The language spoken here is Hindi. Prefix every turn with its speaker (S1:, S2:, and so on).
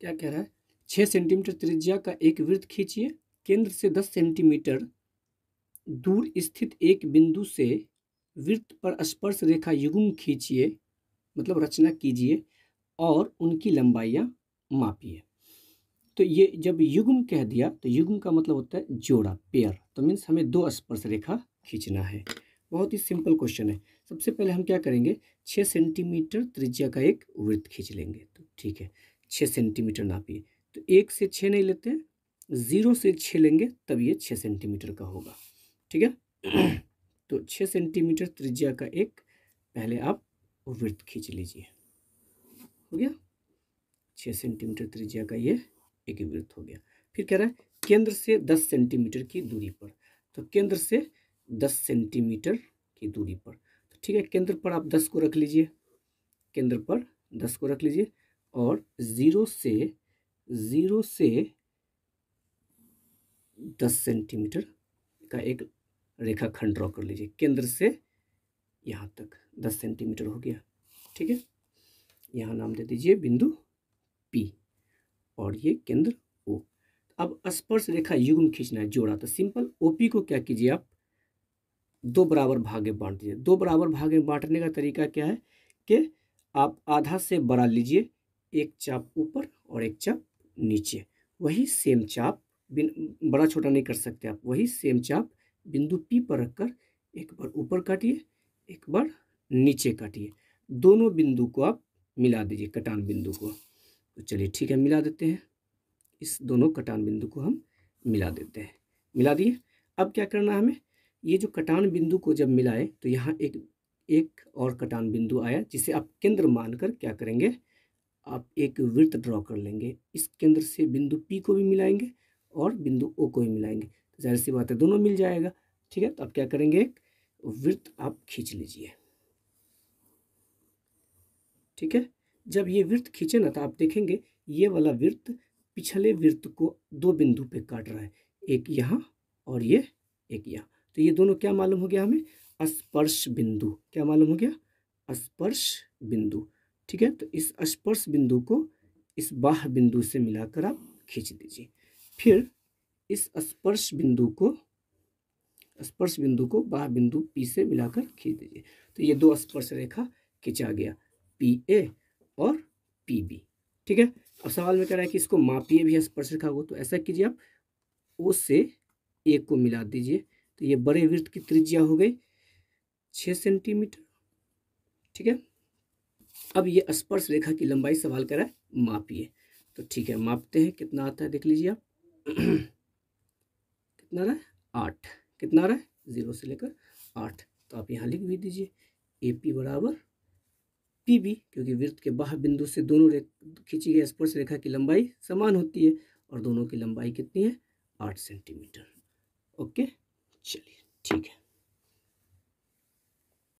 S1: क्या कह रहा है छः सेंटीमीटर त्रिज्या का एक वृत्त खींचिए केंद्र से दस सेंटीमीटर दूर स्थित एक बिंदु से वृत्त पर स्पर्श रेखा युगुम खींचिए मतलब रचना कीजिए और उनकी लंबाइयाँ मापिए तो ये जब युगम कह दिया तो युगम का मतलब होता है जोड़ा पेयर तो मीन्स हमें दो स्पर्श रेखा खींचना है बहुत ही सिंपल क्वेश्चन है सबसे पहले हम क्या करेंगे छः सेंटीमीटर त्रिज्या का एक वृत्त खींच लेंगे तो ठीक है छः सेंटीमीटर नापिए तो एक से छः नहीं लेते ज़ीरो से छः लेंगे तब ये छः सेंटीमीटर का होगा ठीक है तो छः सेंटीमीटर त्रिज्या का एक पहले आप वृत्त खींच लीजिए हो गया छः सेंटीमीटर त्रिज्या का ये एक वृत्त हो गया फिर कह रहा है केंद्र से दस सेंटीमीटर की दूरी पर तो केंद्र से दस सेंटीमीटर की दूरी पर तो ठीक है केंद्र पर आप दस को रख लीजिए केंद्र पर दस को रख लीजिए और ज़ीरो से ज़ीरो से दस सेंटीमीटर का एक रेखाखंड ड्रॉ कर लीजिए केंद्र से यहाँ तक दस सेंटीमीटर हो गया ठीक है यहाँ नाम दे दीजिए बिंदु पी और ये केंद्र ओ अब स्पर्श रेखा युग्म खींचना है जोड़ा तो सिंपल ओपी को क्या कीजिए आप दो बराबर भागे बांट दीजिए दो बराबर भागे बांटने का तरीका क्या है कि आप आधा से बड़ा लीजिए एक चाप ऊपर और एक चाप नीचे वही सेम चाप बिन बड़ा छोटा नहीं कर सकते आप वही सेम चाप बिंदु पी पर रखकर एक बार ऊपर काटिए एक बार नीचे काटिए दोनों बिंदु को आप मिला दीजिए कटान बिंदु को तो चलिए ठीक है मिला देते हैं इस दोनों कटान बिंदु को हम मिला देते हैं मिला दिए अब क्या करना है हमें ये जो कटान बिंदु को जब मिलाए तो यहाँ एक एक और कटान बिंदु आया जिसे आप केंद्र मानकर क्या करेंगे आप एक वृत्त ड्रॉ कर लेंगे इस केंद्र से बिंदु पी को भी मिलाएंगे और बिंदु ओ को भी मिलाएंगे तो जाहिर सी बात है दोनों मिल जाएगा ठीक है तो आप क्या करेंगे एक वृत्त आप खींच लीजिए ठीक है जब ये वृत्त खींचे ना तो आप देखेंगे ये वाला वृत्त पिछले वृत्त को दो बिंदु पे काट रहा है एक यहाँ और ये एक यहाँ तो ये दोनों क्या मालूम हो गया हमें स्पर्श बिंदु क्या मालूम हो गया स्पर्श बिंदु ठीक है तो इस स्पर्श बिंदु को इस बाह बिंदु से मिलाकर आप खींच दीजिए फिर इस स्पर्श बिंदु को स्पर्श बिंदु को बाह बिंदु पी से मिलाकर खींच दीजिए तो ये दो स्पर्श रेखा खींचा गया पी ए और पी बी ठीक है अब सवाल में कह रहा है कि इसको मापिए भी स्पर्श रेखा को तो ऐसा कीजिए आप ओ से ए को मिला दीजिए तो ये बड़े वृत्त की त्रिज्या हो गई छः सेंटीमीटर ठीक है अब ये स्पर्श रेखा की लंबाई सवाल रहा है मापिए तो ठीक है मापते हैं कितना आता है देख लीजिए आप कितना रहा है आठ कितना रहा है ज़ीरो से लेकर आठ तो आप यहाँ लिख भी दीजिए ए पी बराबर पी बी क्योंकि वृत्त के बाह बिंदु से दोनों रे खींची गई स्पर्श रेखा की लंबाई समान होती है और दोनों की लंबाई कितनी है आठ सेंटीमीटर ओके चलिए ठीक है